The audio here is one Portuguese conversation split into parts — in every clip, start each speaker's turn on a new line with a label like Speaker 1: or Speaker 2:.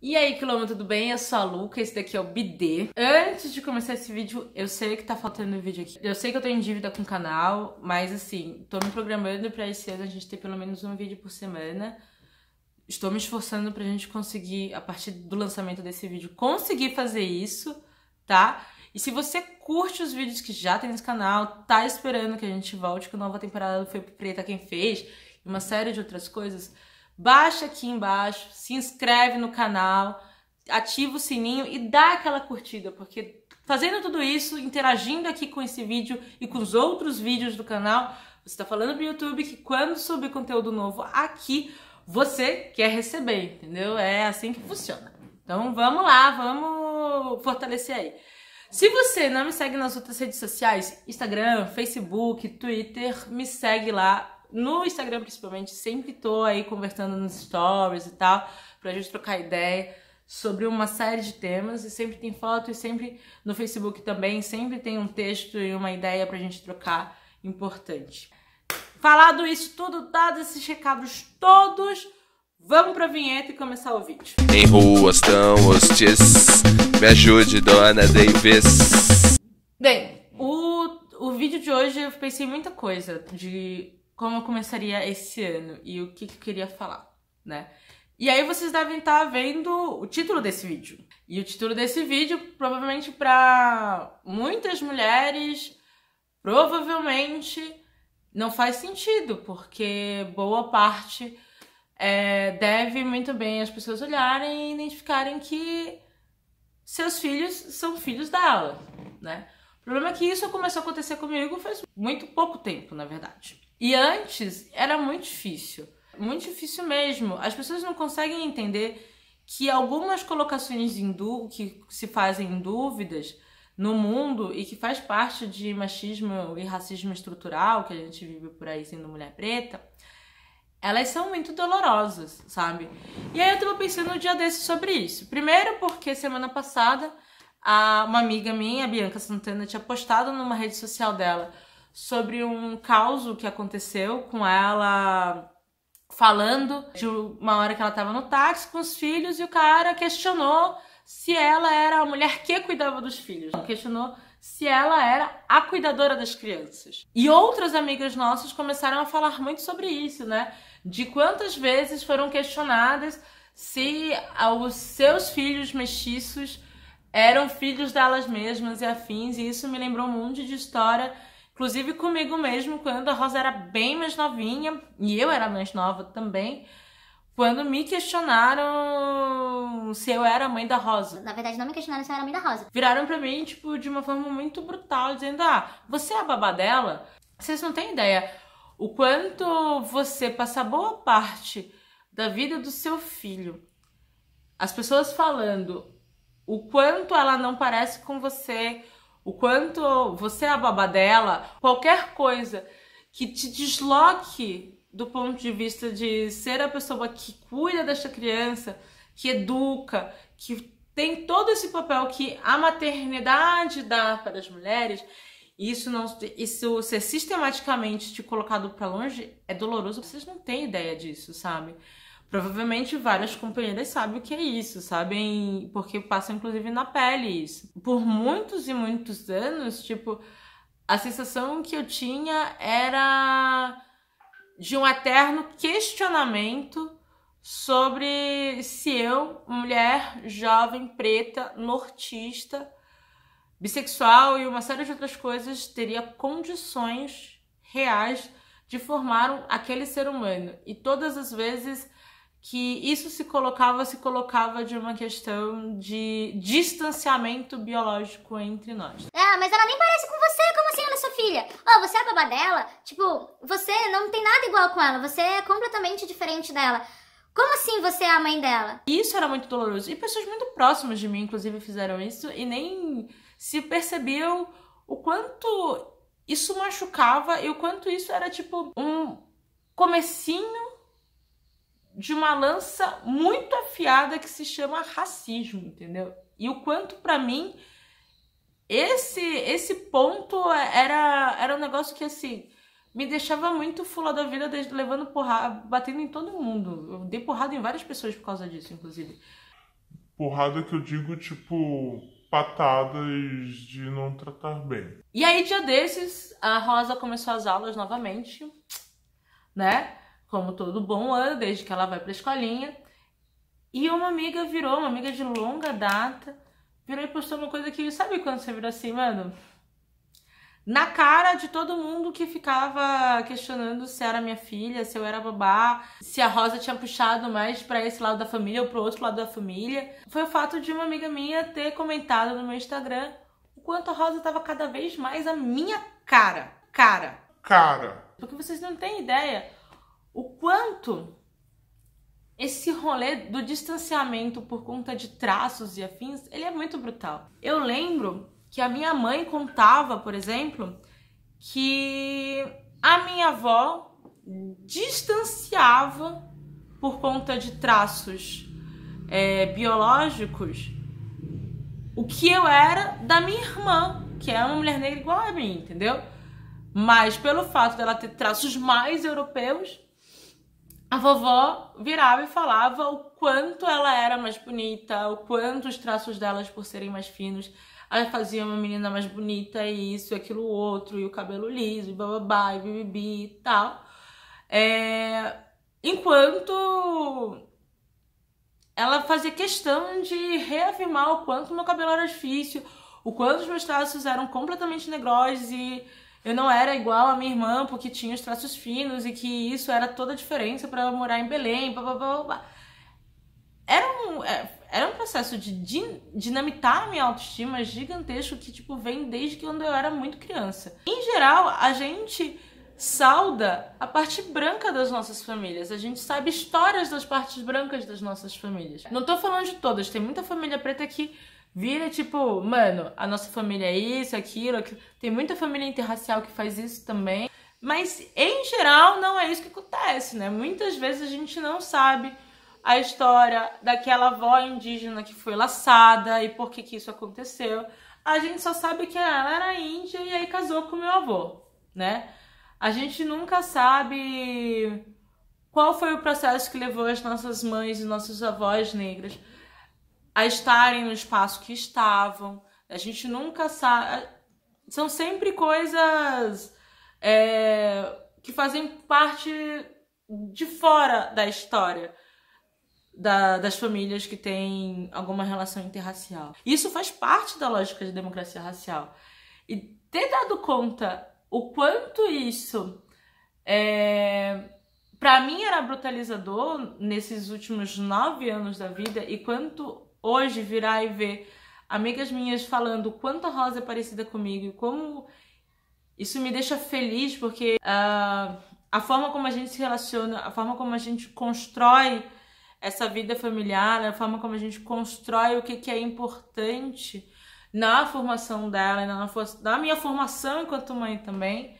Speaker 1: E aí, quilômetro, tudo bem? Eu sou a Luca, esse daqui é o BD. Antes de começar esse vídeo, eu sei que tá faltando vídeo aqui. Eu sei que eu tô em dívida com o canal, mas assim, tô me programando pra esse ano a gente ter pelo menos um vídeo por semana. Estou me esforçando pra gente conseguir, a partir do lançamento desse vídeo, conseguir fazer isso, tá? E se você curte os vídeos que já tem nesse canal, tá esperando que a gente volte com a nova temporada do Foi Preta Quem Fez, e uma série de outras coisas, baixa aqui embaixo, se inscreve no canal, ativa o sininho e dá aquela curtida, porque fazendo tudo isso, interagindo aqui com esse vídeo e com os outros vídeos do canal, você está falando para o YouTube que quando subir conteúdo novo aqui, você quer receber, entendeu? É assim que funciona. Então vamos lá, vamos fortalecer aí. Se você não me segue nas outras redes sociais, Instagram, Facebook, Twitter, me segue lá, no Instagram principalmente, sempre tô aí conversando nos stories e tal, pra gente trocar ideia sobre uma série de temas e sempre tem foto e sempre no Facebook também, sempre tem um texto e uma ideia pra gente trocar importante. Falado isso tudo, dados esses recados todos, vamos pra vinheta e começar o vídeo. Em ruas tão hostis, me ajude, dona Davis. Bem, o, o vídeo de hoje eu pensei muita coisa de como eu começaria esse ano e o que, que eu queria falar, né? E aí vocês devem estar tá vendo o título desse vídeo. E o título desse vídeo, provavelmente para muitas mulheres, provavelmente não faz sentido, porque boa parte é, deve muito bem as pessoas olharem e identificarem que seus filhos são filhos dela, né? O problema é que isso começou a acontecer comigo faz muito pouco tempo, na verdade. E antes era muito difícil, muito difícil mesmo. As pessoas não conseguem entender que algumas colocações em que se fazem em dúvidas no mundo e que faz parte de machismo e racismo estrutural que a gente vive por aí sendo mulher preta, elas são muito dolorosas, sabe? E aí eu tava pensando um dia desse sobre isso. Primeiro porque semana passada a, uma amiga minha, a Bianca Santana, tinha postado numa rede social dela sobre um caso que aconteceu com ela falando de uma hora que ela estava no táxi com os filhos e o cara questionou se ela era a mulher que cuidava dos filhos. Questionou se ela era a cuidadora das crianças. E outras amigas nossas começaram a falar muito sobre isso, né? De quantas vezes foram questionadas se os seus filhos mestiços eram filhos delas mesmas e afins, e isso me lembrou um monte de história Inclusive comigo mesmo, quando a Rosa era bem mais novinha, e eu era mais nova também, quando me questionaram se eu era a mãe da Rosa. Na verdade, não me questionaram se eu era a mãe da Rosa. Viraram pra mim, tipo, de uma forma muito brutal, dizendo: ah, você é a babá dela? Vocês não têm ideia o quanto você passa boa parte da vida do seu filho, as pessoas falando o quanto ela não parece com você, o quanto você é a babá dela, qualquer coisa que te desloque do ponto de vista de ser a pessoa que cuida desta criança, que educa, que tem todo esse papel que a maternidade dá para as mulheres, isso não isso ser sistematicamente te colocado para longe é doloroso, vocês não têm ideia disso, sabe? Provavelmente várias companheiras sabem o que é isso, sabem, porque passam inclusive na pele isso. Por muitos e muitos anos, tipo, a sensação que eu tinha era de um eterno questionamento sobre se eu, mulher jovem, preta, nortista, bissexual e uma série de outras coisas, teria condições reais de formar aquele ser humano. E todas as vezes que isso se colocava, se colocava de uma questão de distanciamento biológico entre nós. É, mas ela nem parece com você, como assim ela é sua filha? Oh, você é a babá dela? Tipo, você não tem nada igual com ela, você é completamente diferente dela. Como assim você é a mãe dela? Isso era muito doloroso. E pessoas muito próximas de mim, inclusive, fizeram isso e nem se percebiam o quanto isso machucava e o quanto isso era tipo um comecinho de uma lança muito afiada que se chama racismo, entendeu? E o quanto para mim esse esse ponto é, era era um negócio que assim me deixava muito fula da vida, levando porrada, batendo em todo mundo. Eu dei porrada em várias pessoas por causa disso, inclusive. Porrada que eu digo, tipo, patadas de não tratar bem. E aí, dia desses, a Rosa começou as aulas novamente, né? como todo bom ano, desde que ela vai para a escolinha. E uma amiga virou, uma amiga de longa data, virou e postou uma coisa que, sabe quando você virou assim, mano? Na cara de todo mundo que ficava questionando se era minha filha, se eu era babá, se a Rosa tinha puxado mais para esse lado da família ou pro outro lado da família. Foi o fato de uma amiga minha ter comentado no meu Instagram o quanto a Rosa tava cada vez mais a minha cara. Cara. Cara. Porque vocês não têm ideia o quanto esse rolê do distanciamento por conta de traços e afins, ele é muito brutal. Eu lembro que a minha mãe contava, por exemplo, que a minha avó distanciava por conta de traços é, biológicos o que eu era da minha irmã, que é uma mulher negra igual a mim, entendeu? Mas pelo fato dela ter traços mais europeus, a vovó virava e falava o quanto ela era mais bonita, o quanto os traços delas, por serem mais finos, ela fazia uma menina mais bonita e isso, e aquilo, outro, e o cabelo liso, e bababá, e bibibi e tal. É... Enquanto ela fazia questão de reafirmar o quanto meu cabelo era difícil, o quanto os meus traços eram completamente negros e eu não era igual a minha irmã porque tinha os traços finos e que isso era toda a diferença para ela morar em Belém, blá, blá, blá, blá. Era um, é, era um processo de din dinamitar a minha autoestima gigantesco que, tipo, vem desde quando eu era muito criança. Em geral, a gente sauda a parte branca das nossas famílias. A gente sabe histórias das partes brancas das nossas famílias. Não tô falando de todas, tem muita família preta que Vira tipo, mano, a nossa família é isso, aquilo, aquilo. Tem muita família interracial que faz isso também. Mas em geral não é isso que acontece, né? Muitas vezes a gente não sabe a história daquela avó indígena que foi laçada e por que, que isso aconteceu. A gente só sabe que ela era índia e aí casou com meu avô, né? A gente nunca sabe qual foi o processo que levou as nossas mães e nossos avós negras a estarem no espaço que estavam. A gente nunca sabe. São sempre coisas é, que fazem parte de fora da história da, das famílias que têm alguma relação interracial. Isso faz parte da lógica de democracia racial. E ter dado conta o quanto isso é, para mim era brutalizador nesses últimos nove anos da vida e quanto hoje virar e ver amigas minhas falando quanto a Rosa é parecida comigo e como isso me deixa feliz porque uh, a forma como a gente se relaciona, a forma como a gente constrói essa vida familiar, a forma como a gente constrói o que, que é importante na formação dela e na, na minha formação enquanto mãe também,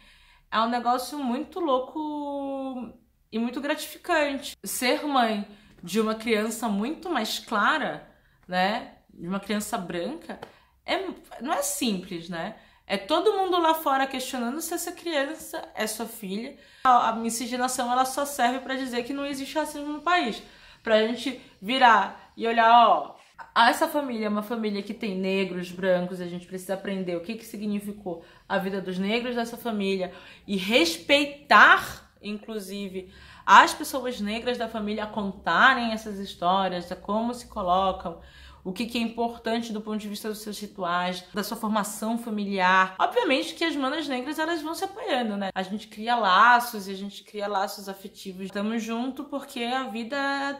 Speaker 1: é um negócio muito louco e muito gratificante. Ser mãe de uma criança muito mais clara né? De uma criança branca, é, não é simples, né? É todo mundo lá fora questionando se essa criança é sua filha. A, a miscigenação ela só serve para dizer que não existe racismo no país. Pra gente virar e olhar, ó, ah, essa família é uma família que tem negros, brancos, a gente precisa aprender o que, que significou a vida dos negros dessa família e respeitar, inclusive, as pessoas negras da família contarem essas histórias, como se colocam, o que, é importante do ponto de vista dos seus rituais, da sua formação familiar. Obviamente que as manas negras elas vão se apoiando, né? A gente cria laços e a gente cria laços afetivos. Estamos junto porque a vida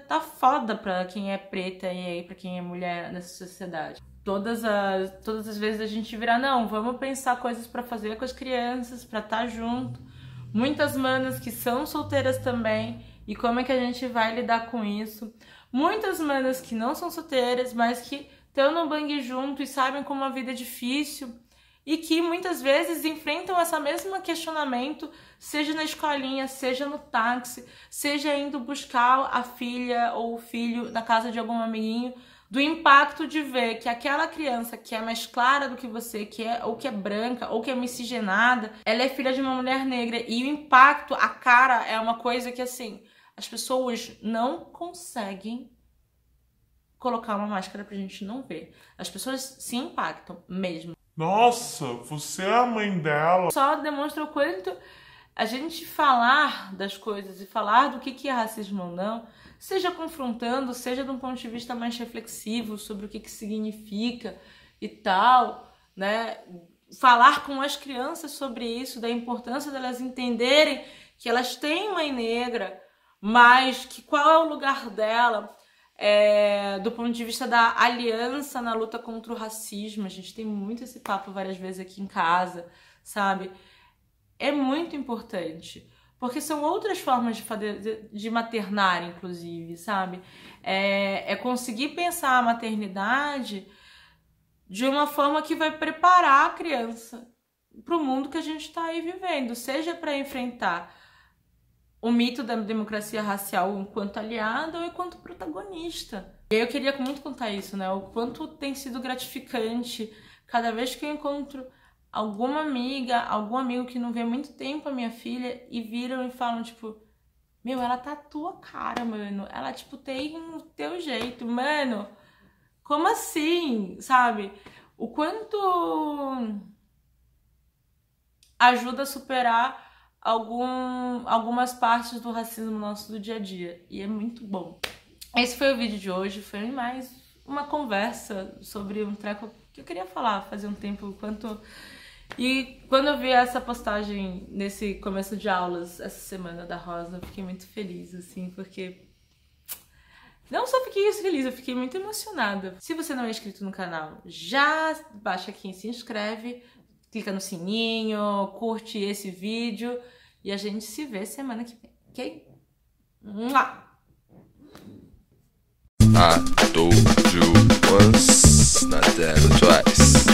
Speaker 1: tá foda para quem é preta e aí quem é mulher nessa sociedade. Todas as, todas as vezes a gente virar, não, vamos pensar coisas para fazer com as crianças, para estar tá junto muitas manas que são solteiras também e como é que a gente vai lidar com isso. Muitas manas que não são solteiras, mas que estão no bang junto e sabem como a vida é difícil e que muitas vezes enfrentam essa mesma questionamento, seja na escolinha, seja no táxi, seja indo buscar a filha ou o filho na casa de algum amiguinho, do impacto de ver que aquela criança que é mais clara do que você, que é ou que é branca ou que é miscigenada, ela é filha de uma mulher negra e o impacto, a cara é uma coisa que assim, as pessoas não conseguem colocar uma máscara pra gente não ver. As pessoas se impactam mesmo. Nossa, você é a mãe dela. Só demonstra o quanto a gente falar das coisas e falar do que, que é racismo ou não, seja confrontando, seja de um ponto de vista mais reflexivo sobre o que, que significa e tal, né? Falar com as crianças sobre isso, da importância delas entenderem que elas têm mãe negra, mas que qual é o lugar dela é, do ponto de vista da aliança na luta contra o racismo. A gente tem muito esse papo várias vezes aqui em casa, sabe? é muito importante. Porque são outras formas de, fazer, de maternar, inclusive, sabe? É, é conseguir pensar a maternidade de uma forma que vai preparar a criança para o mundo que a gente está aí vivendo, seja para enfrentar o mito da democracia racial enquanto aliada ou enquanto protagonista. E eu queria muito contar isso, né? O quanto tem sido gratificante cada vez que eu encontro alguma amiga, algum amigo que não vê muito tempo a minha filha e viram e falam, tipo, meu, ela tá a tua cara, mano. Ela, tipo, tem o teu jeito, mano. Como assim? Sabe? O quanto ajuda a superar algum, algumas partes do racismo nosso do dia a dia. E é muito bom. Esse foi o vídeo de hoje. Foi mais uma conversa sobre um treco que eu queria falar fazia um tempo, quanto e quando eu vi essa postagem nesse começo de aulas essa semana da Rosa, eu fiquei muito feliz, assim, porque. Não só fiquei feliz, eu fiquei muito emocionada. Se você não é inscrito no canal, já baixa aqui e se inscreve, clica no sininho, curte esse vídeo e a gente se vê semana que vem, ok? Mua! I told you once, not that twice.